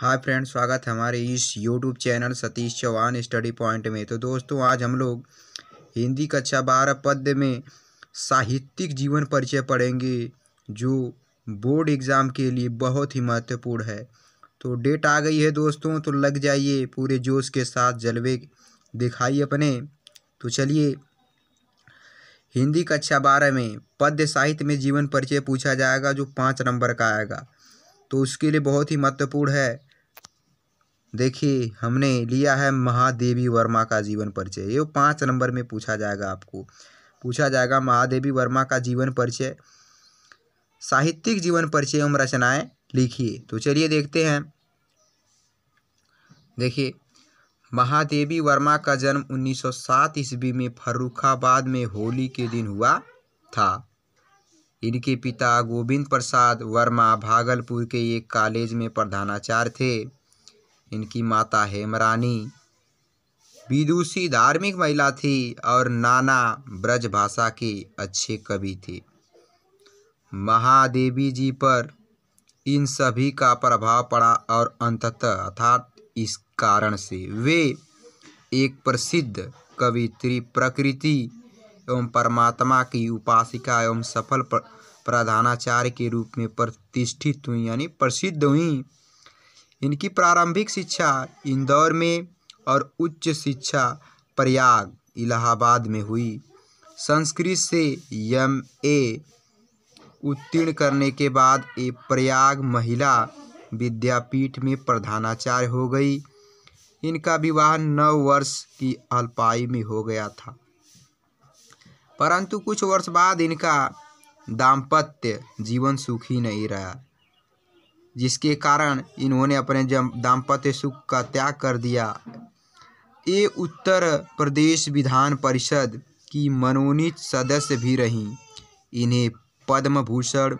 hi friends स्वागत है हमारे इस YouTube channel Satish Chauhan study point में तो दोस्तों आज हम लोग हिंदी कक्षा बारह पद्य में साहित्यिक जीवन परिचय पढ़ेंगे जो बोर्ड एग्ज़ाम के लिए बहुत ही महत्वपूर्ण है तो डेट आ गई है दोस्तों तो लग जाइए पूरे जोश के साथ जलवे दिखाइए अपने तो चलिए हिंदी कक्षा बारह में पद्य साहित्य में जीवन परिचय पूछा जाएगा जो पाँच नंबर का आएगा तो उसके लिए बहुत ही महत्वपूर्ण है देखिए हमने लिया है महादेवी वर्मा का जीवन परिचय ये पाँच नंबर में पूछा जाएगा आपको पूछा जाएगा महादेवी वर्मा का जीवन परिचय साहित्यिक जीवन परिचय एवं रचनाएं लिखिए तो चलिए देखते हैं देखिए महादेवी वर्मा का जन्म 1907 ईस्वी में फर्रुखाबाद में होली के दिन हुआ था इनके पिता गोविंद प्रसाद वर्मा भागलपुर के एक कॉलेज में प्रधानाचार्य थे इनकी माता हेमरानी विदुषी धार्मिक महिला थी और नाना ब्रज भाषा के अच्छे कवि थे महादेवी जी पर इन सभी का प्रभाव पड़ा और अंततः अर्थात इस कारण से वे एक प्रसिद्ध कवित्री प्रकृति एवं परमात्मा की उपासिका एवं सफल प्रधानाचार्य के रूप में प्रतिष्ठित हुई यानी प्रसिद्ध हुई इनकी प्रारंभिक शिक्षा इंदौर में और उच्च शिक्षा प्रयाग इलाहाबाद में हुई संस्कृत से एम ए उत्तीर्ण करने के बाद ये प्रयाग महिला विद्यापीठ में प्रधानाचार्य हो गई इनका विवाह नौ वर्ष की अल्पायु में हो गया था परंतु कुछ वर्ष बाद इनका दाम्पत्य जीवन सुखी नहीं रहा जिसके कारण इन्होंने अपने दाम्पत्य सुख का त्याग कर दिया ये उत्तर प्रदेश विधान परिषद की मनोनीत सदस्य भी रहीं इन्हें पद्म भूषण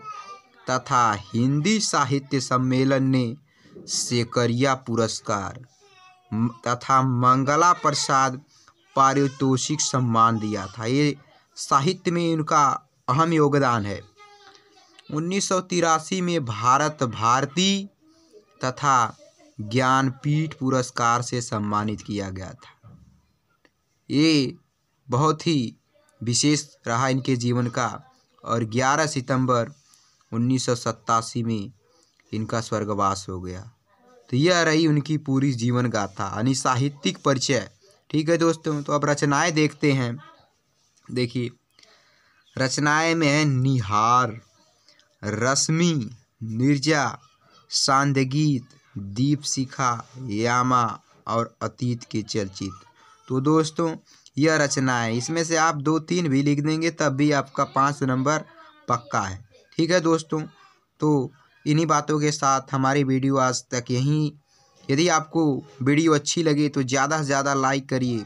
तथा हिंदी साहित्य सम्मेलन ने सेकरिया पुरस्कार तथा मंगला प्रसाद पारितोषिक सम्मान दिया था ये साहित्य में इनका अहम योगदान है उन्नीस सौ तिरासी में भारत भारती तथा ज्ञानपीठ पुरस्कार से सम्मानित किया गया था ये बहुत ही विशेष रहा इनके जीवन का और 11 सितंबर उन्नीस में इनका स्वर्गवास हो गया तो यह रही उनकी पूरी जीवन गाथा यानी साहित्यिक परिचय ठीक है दोस्तों तो अब रचनाएं देखते हैं देखिए रचनाएं में है निहार रश्मि नीरजा सांदगीत दीपशिखा यामा और अतीत के चर्चित तो दोस्तों यह रचना है इसमें से आप दो तीन भी लिख देंगे तब भी आपका पाँच नंबर पक्का है ठीक है दोस्तों तो इन्हीं बातों के साथ हमारी वीडियो आज तक यहीं यदि आपको वीडियो अच्छी लगे तो ज़्यादा से ज़्यादा लाइक करिए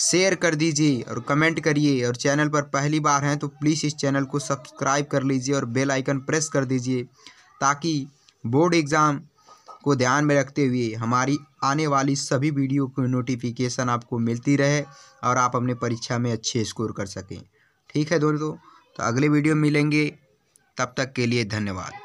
शेयर कर दीजिए और कमेंट करिए और चैनल पर पहली बार हैं तो प्लीज़ इस चैनल को सब्सक्राइब कर लीजिए और बेल आइकन प्रेस कर दीजिए ताकि बोर्ड एग्ज़ाम को ध्यान में रखते हुए हमारी आने वाली सभी वीडियो की नोटिफिकेशन आपको मिलती रहे और आप अपने परीक्षा में अच्छे स्कोर कर सकें ठीक है दोस्तों तो अगले वीडियो मिलेंगे तब तक के लिए धन्यवाद